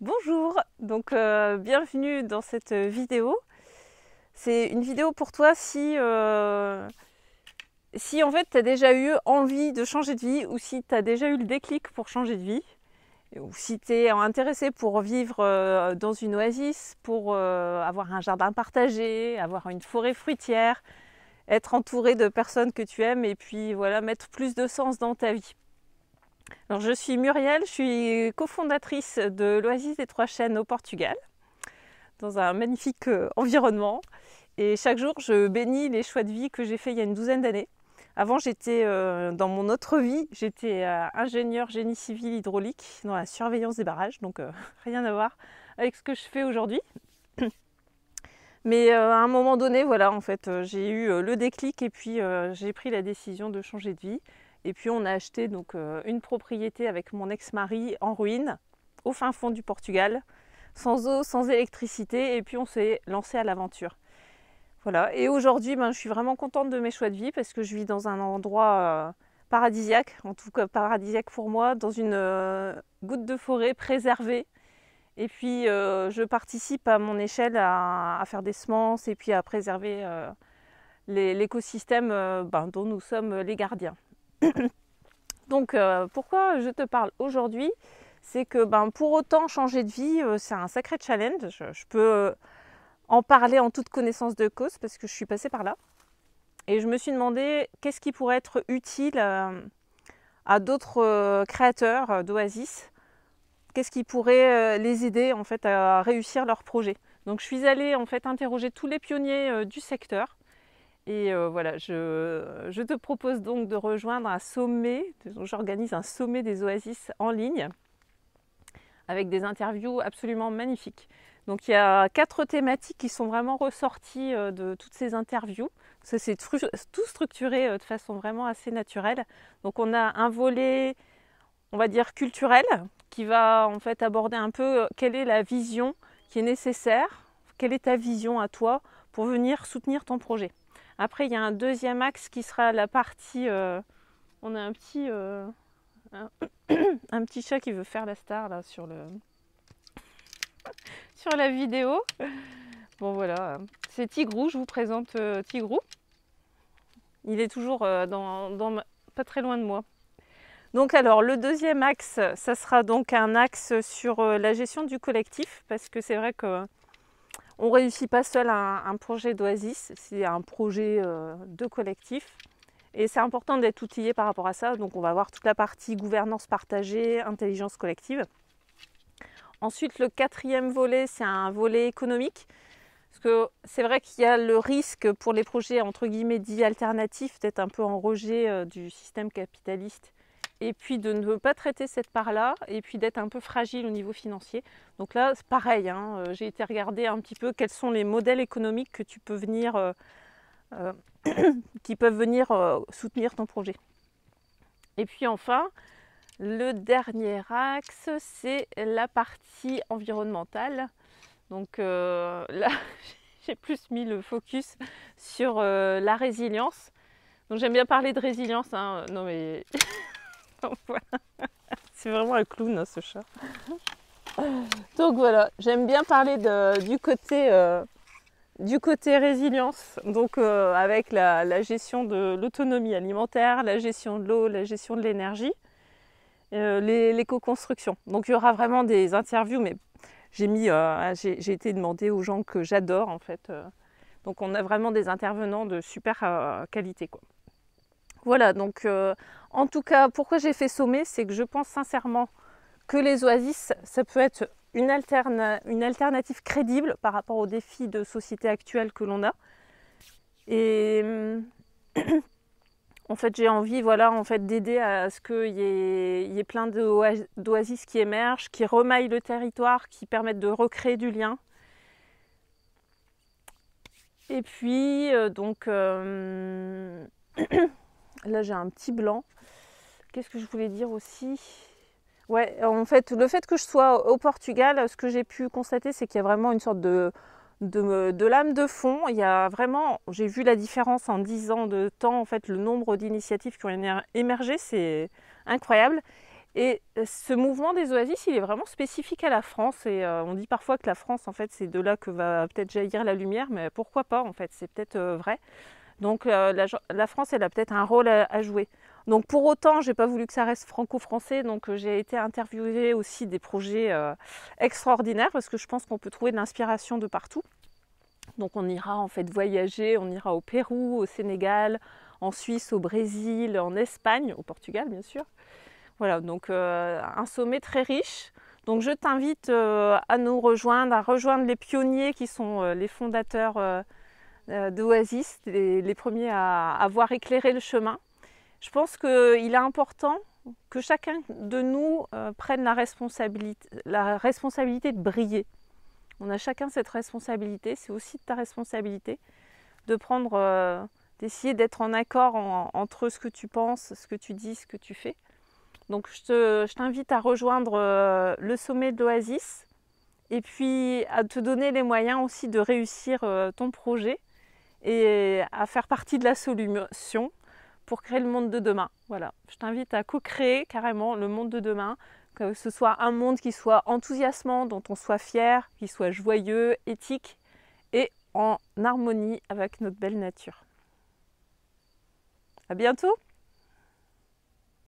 Bonjour, donc euh, bienvenue dans cette euh, vidéo. C'est une vidéo pour toi si, euh, si en fait tu as déjà eu envie de changer de vie ou si tu as déjà eu le déclic pour changer de vie ou si tu es intéressé pour vivre dans une oasis, pour avoir un jardin partagé, avoir une forêt fruitière, être entouré de personnes que tu aimes et puis voilà mettre plus de sens dans ta vie je suis Muriel, je suis cofondatrice de l'Oasis des Trois Chênes au Portugal, dans un magnifique euh, environnement. Et chaque jour, je bénis les choix de vie que j'ai faits il y a une douzaine d'années. Avant, j'étais euh, dans mon autre vie, j'étais euh, ingénieur génie civil hydraulique dans la surveillance des barrages, donc rien à voir avec ce que je fais aujourd'hui. Mais à un moment donné, voilà, en fait, j'ai eu le déclic et puis j'ai pris la décision de changer de vie et puis on a acheté donc euh, une propriété avec mon ex-mari en ruine, au fin fond du Portugal, sans eau, sans électricité, et puis on s'est lancé à l'aventure. Voilà, et aujourd'hui ben, je suis vraiment contente de mes choix de vie parce que je vis dans un endroit euh, paradisiaque, en tout cas paradisiaque pour moi, dans une euh, goutte de forêt préservée. Et puis je participe à mon échelle à, faire des semences et puis à préserver l'écosystème ben, dont nous sommes les gardiens. Donc euh, pourquoi je te parle aujourd'hui C'est que ben, pour autant changer de vie, euh, c'est un sacré challenge. Je, peux euh, en parler en toute connaissance de cause parce que je suis passée par là. Et je me suis demandé qu'est-ce qui pourrait être utile à d'autres créateurs d'Oasis Qu'est-ce qui pourrait les aider en fait à réussir leur projet Donc je suis allée en fait interroger tous les pionniers du secteur et euh, voilà, je, je, te propose donc de rejoindre un sommet. J'organise un sommet des oasis en ligne avec des interviews absolument magnifiques. Donc il y a quatre thématiques qui sont vraiment ressorties euh, de toutes ces interviews. C'est tout structuré euh, de façon vraiment assez naturelle. Donc on a un volet, on va dire culturel, qui va en fait aborder un peu quelle est la vision qui est nécessaire, quelle est ta vision à toi pour venir soutenir ton projet. Après, il y a un deuxième axe qui sera la partie. Euh, on a un petit, euh, un, petit chat qui veut faire la star là sur le sur la vidéo. Bon voilà, c'est Tigrou. Je vous présente euh, Tigrou. Il est toujours dans, pas très loin de moi. Donc alors le deuxième axe, ça sera donc un axe sur la gestion du collectif parce que c'est vrai que on ne réussit pas seul un, un projet d'oasis, c'est un projet euh, de collectif. Et c'est important d'être outillé par rapport à ça. Donc on va voir toute la partie gouvernance partagée, intelligence collective. Ensuite, le quatrième volet, c'est un volet économique. Parce que c'est vrai qu'il y a le risque pour les projets entre guillemets dits alternatifs d'être un peu en rejet euh, du système capitaliste et puis de ne pas traiter cette part-là, et puis d'être un peu fragile au niveau financier. Donc là, c'est pareil, hein, euh, j'ai été regarder un petit peu quels sont les modèles économiques que tu peux venir, euh, euh, qui peuvent venir soutenir ton projet. Et puis enfin, le dernier axe, c'est la partie environnementale. Donc là, j'ai plus mis le focus sur la résilience. Donc j'aime bien parler de résilience, hein. non mais C'est vraiment un clown hein, ce chat. Donc voilà, j'aime bien parler du côté euh, du côté résilience, donc euh, avec la, gestion de l'autonomie alimentaire, la gestion de l'eau, la gestion de l'énergie, euh, l'éco-construction. Donc il y aura vraiment des interviews, mais j'ai j'ai été demandé aux gens que j'adore en fait. donc on a vraiment des intervenants de super qualité quoi. Voilà, donc euh, en tout cas, pourquoi j'ai fait sommet, c'est que je pense sincèrement que les oasis, ça peut être une, alternative crédible par rapport aux défis de société actuelle que l'on a. Et hum, en fait, j'ai envie voilà, en fait, d'aider à ce qu'il y, ait, plein d'oasis qui émergent, qui remaillent le territoire, qui permettent de recréer du lien. Et puis, euh, donc, euh, là j'ai un petit blanc. Qu'est-ce que je voulais dire aussi Ouais, en fait, le fait que je sois au Portugal, ce que j'ai pu constater, c'est qu'il y a vraiment une sorte de, de, lame de fond. Il y a vraiment, j'ai vu la différence en dix ans de temps, en fait, le nombre d'initiatives qui ont émergé, c'est incroyable. Et ce mouvement des oasis, il est vraiment spécifique à la France. Et euh, on dit parfois que la France, en fait, c'est de là que va peut-être jaillir la lumière, mais pourquoi pas, en fait, c'est peut-être euh, vrai. Donc euh, la, France, elle a peut-être un rôle à, jouer. Donc pour autant, je n'ai pas voulu que ça reste franco-français, donc euh, j'ai été interviewée aussi des projets euh, extraordinaires parce que je pense qu'on peut trouver de l'inspiration de partout. Donc on ira en fait voyager, on ira au Pérou, au Sénégal, en Suisse, au Brésil, en Espagne, au Portugal bien sûr. Voilà, donc un sommet très riche. Donc je t'invite à nous rejoindre, à rejoindre les pionniers qui sont les fondateurs euh, d'Oasis, les, les, premiers à avoir éclairé le chemin. Je pense qu'il est important que chacun de nous euh, prenne la responsabilité, la responsabilité de briller. On a chacun cette responsabilité, c'est aussi ta responsabilité de prendre, euh, d'essayer d'être en accord entre ce que tu penses, ce que tu dis, ce que tu fais. Donc je t'invite à rejoindre le sommet de l'Oasis et puis à te donner les moyens aussi de réussir ton projet et à faire partie de la solution pour créer le monde de demain. Voilà, je t'invite à co-créer carrément le monde de demain, que ce soit un monde qui soit enthousiasmant, dont on soit fier, qui soit joyeux, éthique et en harmonie avec notre belle nature. À bientôt!